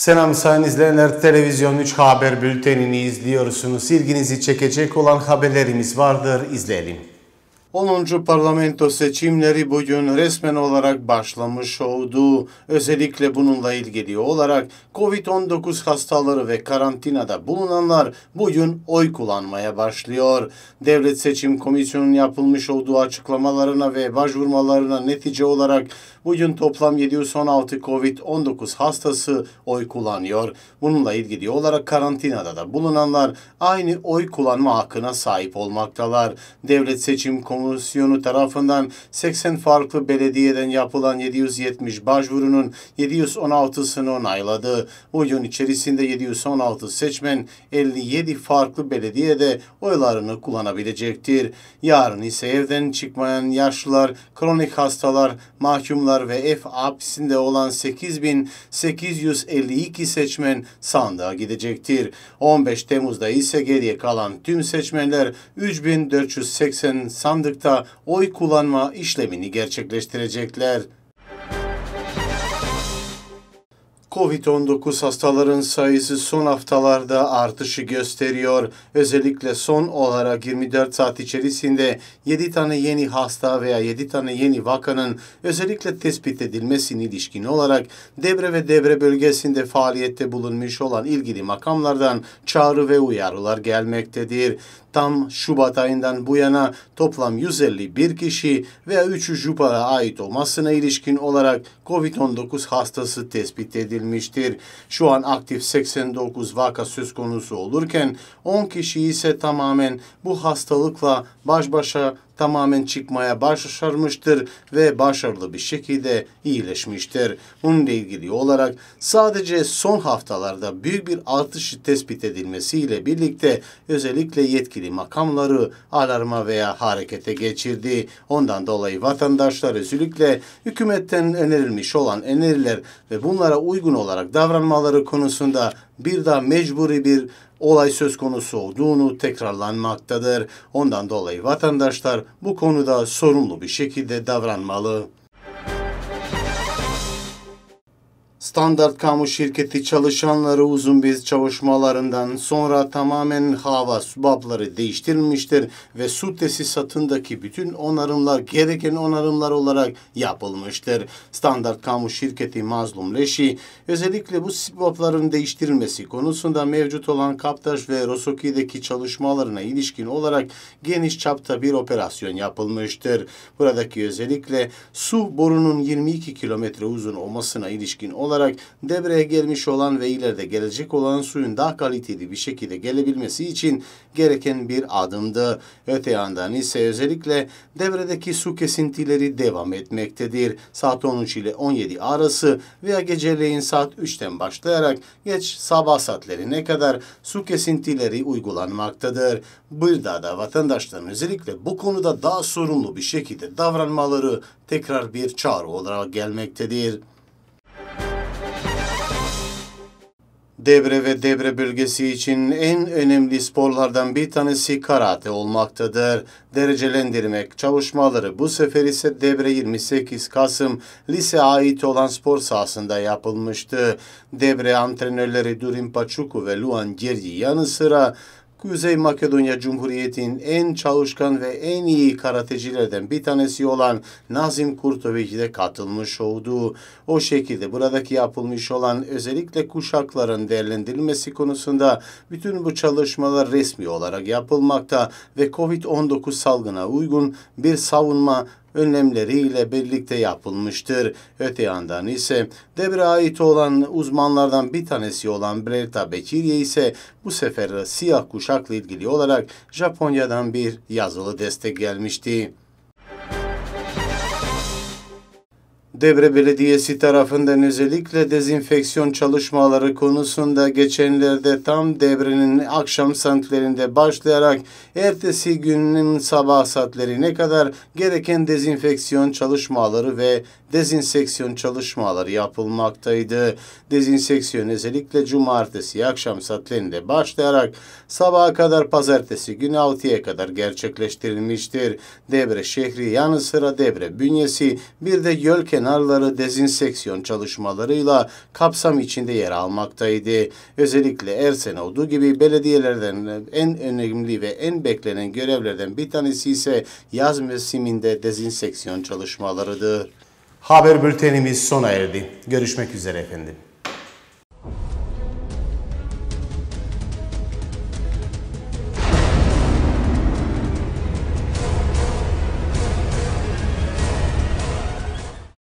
Selam sayın izleyenler. Televizyon 3 Haber Bülteni'ni izliyorsunuz. İlginizi çekecek olan haberlerimiz vardır. İzleyelim. 10. parlamento seçimleri bugün resmen olarak başlamış oldu. Özellikle bununla ilgili olarak COVID-19 hastaları ve karantinada bulunanlar bugün oy kullanmaya başlıyor. Devlet Seçim Komisyonu'nun yapılmış olduğu açıklamalarına ve başvurmalarına netice olarak Bugün toplam 716 COVID-19 hastası oy kullanıyor. Bununla ilgili olarak karantinada da bulunanlar aynı oy kullanma hakkına sahip olmaktalar. Devlet Seçim Komisyonu tarafından 80 farklı belediyeden yapılan 770 başvurunun 716'sını onayladı. Bugün içerisinde 716 seçmen 57 farklı belediyede oylarını kullanabilecektir. Yarın ise evden çıkmayan yaşlılar, kronik hastalar, mahkumlar, kurumlar ve F apisinde olan 8852 seçmen sandığa gidecektir. 15 Temmuz'da ise geriye kalan tüm seçmenler 3480 sandıkta oy kullanma işlemini gerçekleştirecekler. Covid-19 hastaların sayısı son haftalarda artışı gösteriyor. Özellikle son olarak 24 saat içerisinde 7 tane yeni hasta veya 7 tane yeni vakanın özellikle tespit edilmesine ilişkin olarak Debre ve Debre bölgesinde faaliyette bulunmuş olan ilgili makamlardan çağrı ve uyarılar gelmektedir. Tam Şubat ayından bu yana toplam 151 kişi veya 3 Jupar'a ait olmasına ilişkin olarak Covid-19 hastası tespit edildi edilmiştir. Şu an aktif 89 vaka söz konusu olurken 10 kişi ise tamamen bu hastalıkla baş başa tamamen çıkmaya başarmıştır ve başarılı bir şekilde iyileşmiştir. Bununla ilgili olarak sadece son haftalarda büyük bir artış tespit edilmesiyle birlikte özellikle yetkili makamları alarma veya harekete geçirdi. Ondan dolayı vatandaşlar özellikle hükümetten önerilmiş olan öneriler ve bunlara uygun olarak davranmaları konusunda bir daha mecburi bir olay söz konusu olduğunu tekrarlanmaktadır. Ondan dolayı vatandaşlar bu konuda sorumlu bir şekilde davranmalı. Standart Kamu Şirketi çalışanları uzun bir çalışmalarından sonra tamamen hava subapları değiştirilmiştir ve su tesisatındaki bütün onarımlar gereken onarımlar olarak yapılmıştır. Standart Kamu Şirketi mazlumleşi özellikle bu subapların değiştirilmesi konusunda mevcut olan Kaptaş ve Rosoki'deki çalışmalarına ilişkin olarak geniş çapta bir operasyon yapılmıştır. Buradaki özellikle su borunun 22 kilometre uzun olmasına ilişkin olarak olarak devreye gelmiş olan ve ileride gelecek olan suyun daha kaliteli bir şekilde gelebilmesi için gereken bir adımdı. Öte yandan ise özellikle devredeki su kesintileri devam etmektedir. Saat 13 ile 17 arası veya geceleyin saat 3'ten başlayarak geç sabah saatlerine kadar su kesintileri uygulanmaktadır. Burada da vatandaşların özellikle bu konuda daha sorumlu bir şekilde davranmaları tekrar bir çağrı olarak gelmektedir. Debre ve Debre bölgesi için en önemli sporlardan bir tanesi karate olmaktadır. Derecelendirmek çalışmaları bu sefer ise Debre 28 Kasım lise ait olan spor sahasında yapılmıştı. Debre antrenörleri Durin Paçuku ve Luan Gergi yanı sıra Kuzey Makedonya Cumhuriyeti'nin en çalışkan ve en iyi karatecilerden bir tanesi olan Nazim Kurtovic de katılmış olduğu. O şekilde buradaki yapılmış olan özellikle kuşakların değerlendirilmesi konusunda bütün bu çalışmalar resmi olarak yapılmakta ve COVID-19 salgına uygun bir savunma önlemleriyle birlikte yapılmıştır. Öte yandan ise devre ait olan uzmanlardan bir tanesi olan Breta Bekirye ise bu sefer siyah kuşakla ilgili olarak Japonya'dan bir yazılı destek gelmişti. Debre Belediyesi tarafından özellikle dezenfeksiyon çalışmaları konusunda geçenlerde tam Debre'nin akşam saatlerinde başlayarak ertesi günün sabah saatlerine kadar gereken dezenfeksiyon çalışmaları ve dezinseksiyon çalışmaları yapılmaktaydı. Dezinseksiyon özellikle cumartesi akşam saatlerinde başlayarak sabaha kadar pazartesi günü 6'ya kadar gerçekleştirilmiştir. Debre şehri yanı sıra Debre bünyesi bir de göl kenarları dezinseksiyon çalışmalarıyla kapsam içinde yer almaktaydı. Özellikle her sene olduğu gibi belediyelerden en önemli ve en beklenen görevlerden bir tanesi ise yaz mevsiminde dezinseksiyon çalışmalarıdır. Haber bültenimiz sona erdi. Görüşmek üzere efendim.